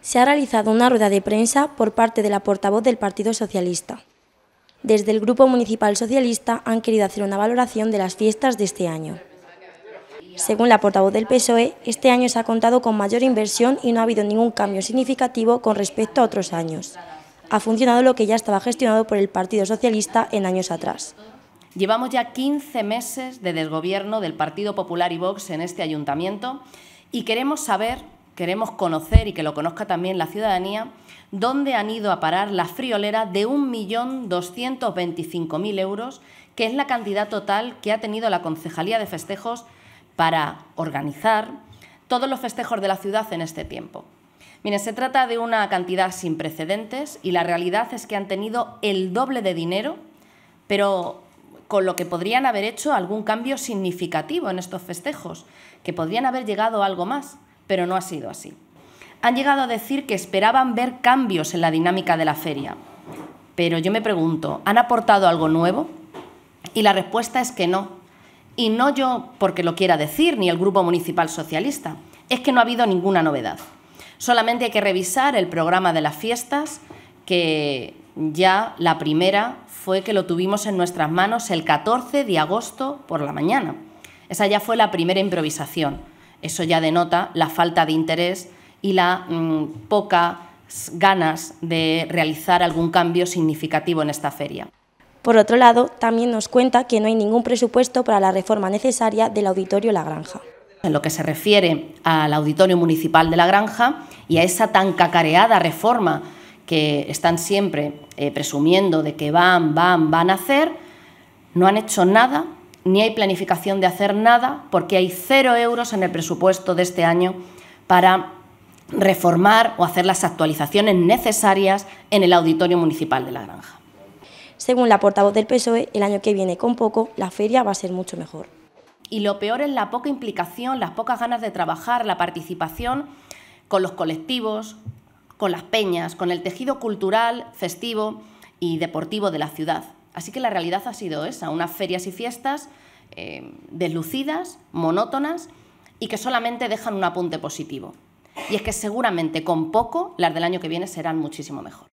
se ha realizado una rueda de prensa por parte de la portavoz del Partido Socialista. Desde el Grupo Municipal Socialista han querido hacer una valoración de las fiestas de este año. Según la portavoz del PSOE, este año se ha contado con mayor inversión y no ha habido ningún cambio significativo con respecto a otros años. Ha funcionado lo que ya estaba gestionado por el Partido Socialista en años atrás. Llevamos ya 15 meses de desgobierno del Partido Popular y Vox en este ayuntamiento y queremos saber queremos conocer y que lo conozca también la ciudadanía, dónde han ido a parar la friolera de 1.225.000 euros, que es la cantidad total que ha tenido la Concejalía de Festejos para organizar todos los festejos de la ciudad en este tiempo. Miren, se trata de una cantidad sin precedentes y la realidad es que han tenido el doble de dinero, pero con lo que podrían haber hecho algún cambio significativo en estos festejos, que podrían haber llegado a algo más pero no ha sido así. Han llegado a decir que esperaban ver cambios en la dinámica de la feria. Pero yo me pregunto, ¿han aportado algo nuevo? Y la respuesta es que no. Y no yo porque lo quiera decir, ni el Grupo Municipal Socialista. Es que no ha habido ninguna novedad. Solamente hay que revisar el programa de las fiestas, que ya la primera fue que lo tuvimos en nuestras manos el 14 de agosto por la mañana. Esa ya fue la primera improvisación eso ya denota la falta de interés y la pocas mm, poca ganas de realizar algún cambio significativo en esta feria. Por otro lado, también nos cuenta que no hay ningún presupuesto para la reforma necesaria del Auditorio La Granja. En lo que se refiere al Auditorio Municipal de La Granja y a esa tan cacareada reforma que están siempre eh, presumiendo de que van, van, van a hacer, no han hecho nada ni hay planificación de hacer nada porque hay cero euros en el presupuesto de este año para reformar o hacer las actualizaciones necesarias en el auditorio municipal de La Granja. Según la portavoz del PSOE, el año que viene con poco la feria va a ser mucho mejor. Y lo peor es la poca implicación, las pocas ganas de trabajar, la participación con los colectivos, con las peñas, con el tejido cultural, festivo y deportivo de la ciudad. Así que la realidad ha sido esa, unas ferias y fiestas eh, deslucidas, monótonas y que solamente dejan un apunte positivo. Y es que seguramente con poco las del año que viene serán muchísimo mejor.